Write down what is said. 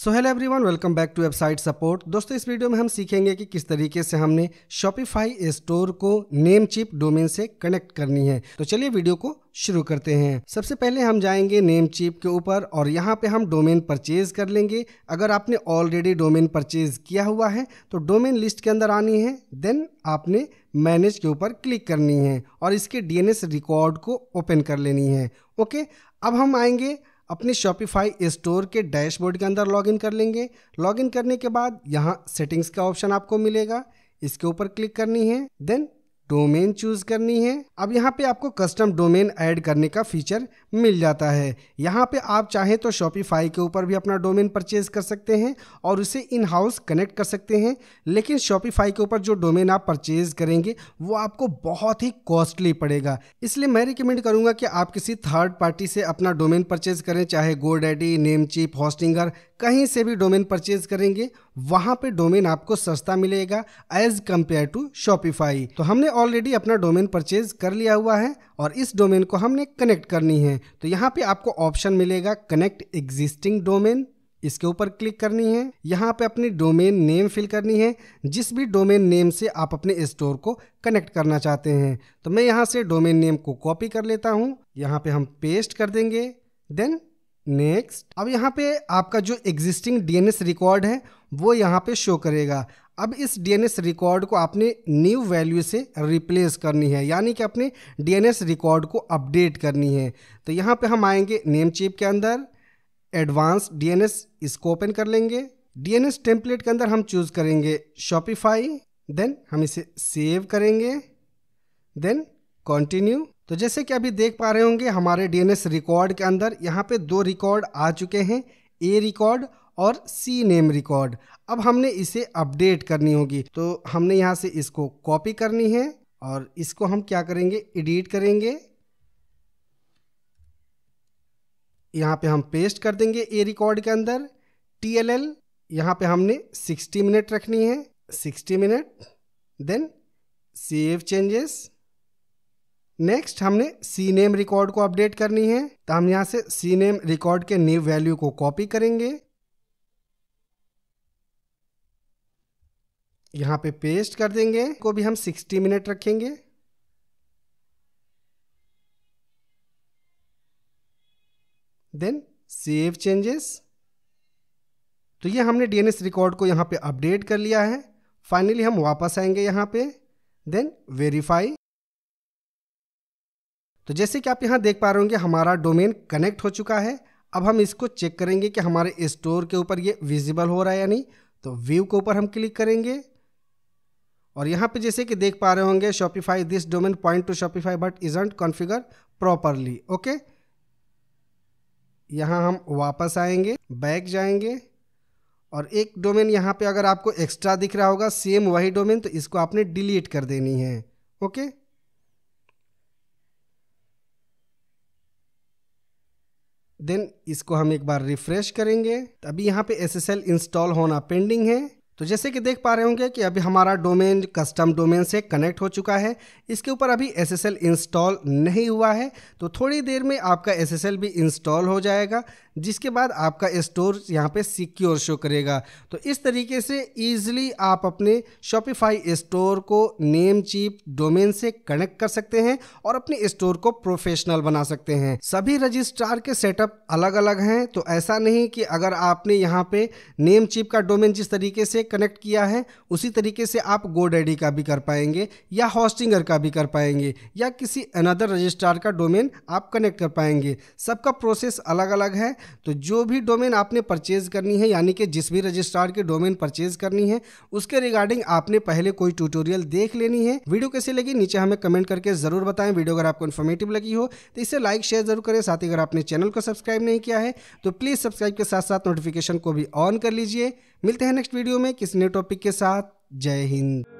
so hello everyone welcome back to website support दोस्तों इस video में हम सीखेंगे कि किस तरीके से हमने शॉपिफाई स्टोर को नेम चिप डोमेन से कनेक्ट करनी है तो चलिए वीडियो को शुरू करते हैं सबसे पहले हम जाएंगे नेम चिप के ऊपर और यहाँ पे हम डोमेन परचेज कर लेंगे अगर आपने ऑलरेडी डोमेन परचेज किया हुआ है तो डोमेन लिस्ट के अंदर आनी है देन आपने मैनेज के ऊपर क्लिक करनी है और इसके डी रिकॉर्ड को ओपन कर लेनी है ओके अब हम आएंगे अपने शॉपिफाई स्टोर के डैशबोर्ड के अंदर लॉगिन कर लेंगे लॉगिन करने के बाद यहाँ सेटिंग्स का ऑप्शन आपको मिलेगा इसके ऊपर क्लिक करनी है देन डोमेन चूज़ करनी है अब यहाँ पे आपको कस्टम डोमेन ऐड करने का फीचर मिल जाता है यहाँ पे आप चाहें तो शॉपिफाई के ऊपर भी अपना डोमेन परचेज कर सकते हैं और उसे इन हाउस कनेक्ट कर सकते हैं लेकिन शॉपिफाई के ऊपर जो डोमेन आप परचेज करेंगे वो आपको बहुत ही कॉस्टली पड़ेगा इसलिए मैं रिकमेंड करूंगा कि आप किसी थर्ड पार्टी से अपना डोमेन परचेज करें चाहे गोडेडी नेमचीप हॉस्टिंगर कहीं से भी डोमेन परचेज करेंगे वहां पे डोमेन आपको सस्ता मिलेगा एज कम्पेयर टू शॉपिफाई तो हमने ऑलरेडी अपना डोमेन परचेज कर लिया हुआ है और इस डोमेन को हमने कनेक्ट करनी है तो यहाँ पे आपको ऑप्शन मिलेगा कनेक्ट एग्जिस्टिंग डोमेन इसके ऊपर क्लिक करनी है यहाँ पे अपनी डोमेन नेम फिल करनी है जिस भी डोमेन नेम से आप अपने स्टोर को कनेक्ट करना चाहते हैं तो मैं यहाँ से डोमेन नेम को कॉपी कर लेता हूँ यहाँ पे हम पेस्ट कर देंगे देन नेक्स्ट अब यहाँ पे आपका जो एग्जिस्टिंग डीएनएस रिकॉर्ड है वो यहाँ पे शो करेगा अब इस डीएनएस रिकॉर्ड को आपने न्यू वैल्यू से रिप्लेस करनी है यानी कि अपने डीएनएस रिकॉर्ड को अपडेट करनी है तो यहाँ पे हम आएंगे नेम चिप के अंदर एडवांस डीएनएस इसको ओपन कर लेंगे डीएनएस टेम्पलेट के अंदर हम चूज़ करेंगे शॉपिफाई देन हम इसे सेव करेंगे देन कंटिन्यू तो जैसे कि अभी देख पा रहे होंगे हमारे डीएनएस रिकॉर्ड के अंदर यहाँ पे दो रिकॉर्ड आ चुके हैं ए रिकॉर्ड और सी नेम रिकॉर्ड अब हमने इसे अपडेट करनी होगी तो हमने यहाँ से इसको कॉपी करनी है और इसको हम क्या करेंगे एडिट करेंगे यहाँ पे हम पेस्ट कर देंगे ए रिकॉर्ड के अंदर टी एल एल यहाँ पे हमने 60 मिनट रखनी है 60 minute then save changes next हमने सी नेम रिकॉर्ड को अपडेट करनी है तो हम यहाँ से सी नेम रिकॉर्ड के न्यू वैल्यू को कॉपी करेंगे यहाँ पे पेस्ट कर देंगे को भी हम 60 मिनट रखेंगे देन सेव चेंजेस तो ये हमने डीएनएस रिकॉर्ड को यहाँ पे अपडेट कर लिया है फाइनली हम वापस आएंगे यहाँ पे देन वेरीफाई तो जैसे कि आप यहाँ देख पा रहे होंगे हमारा डोमेन कनेक्ट हो चुका है अब हम इसको चेक करेंगे कि हमारे स्टोर के ऊपर ये विजिबल हो रहा है या नहीं तो व्यू के ऊपर हम क्लिक करेंगे और यहाँ पे जैसे कि देख पा रहे होंगे Shopify this domain point to Shopify but isn't configured properly okay यहाँ हम वापस आएंगे बैक जाएंगे और एक डोमेन यहाँ पे अगर आपको एक्स्ट्रा दिख रहा होगा सेम वही डोमेन तो इसको आपने डिलीट कर देनी है ओके देन इसको हम एक बार रिफ्रेश करेंगे अभी यहाँ पे एस इंस्टॉल होना पेंडिंग है तो जैसे कि देख पा रहे होंगे कि अभी हमारा डोमेन कस्टम डोमेन से कनेक्ट हो चुका है इसके ऊपर अभी एस इंस्टॉल नहीं हुआ है तो थोड़ी देर में आपका एस भी इंस्टॉल हो जाएगा जिसके बाद आपका स्टोर यहाँ पे सिक्योर शो करेगा तो इस तरीके से ईजिली आप अपने शॉपिफाई स्टोर को नेम चीप डोमेन से कनेक्ट कर सकते हैं और अपने स्टोर को प्रोफेशनल बना सकते हैं सभी रजिस्ट्रार के सेटअप अलग अलग हैं तो ऐसा नहीं कि अगर आपने यहाँ पे नेम चीप का डोमेन जिस तरीके से कनेक्ट किया है उसी तरीके से आप गोडेडी का भी कर पाएंगे या हॉस्टिंगर का भी कर पाएंगे या किसी अनदर रजिस्ट्रार का डोमेन आप कनेक्ट कर पाएंगे सबका प्रोसेस अलग अलग है तो जो भी डोमेन आपने परचेज करनी है यानी कि जिस भी रजिस्ट्रार के डोमेन परचेज करनी है उसके रिगार्डिंग आपने पहले कोई ट्यूटोरियल देख लेनी है वीडियो कैसे लगी नीचे हमें कमेंट करके ज़रूर बताएं वीडियो अगर आपको इन्फॉर्मेटिव लगी हो तो इसे लाइक शेयर जरूर करें साथ ही अगर आपने चैनल को सब्सक्राइब नहीं किया है तो प्लीज़ सब्सक्राइब के साथ साथ नोटिफिकेशन को भी ऑन कर लीजिए मिलते हैं नेक्स्ट वीडियो में किसी नए टॉपिक के साथ जय हिंद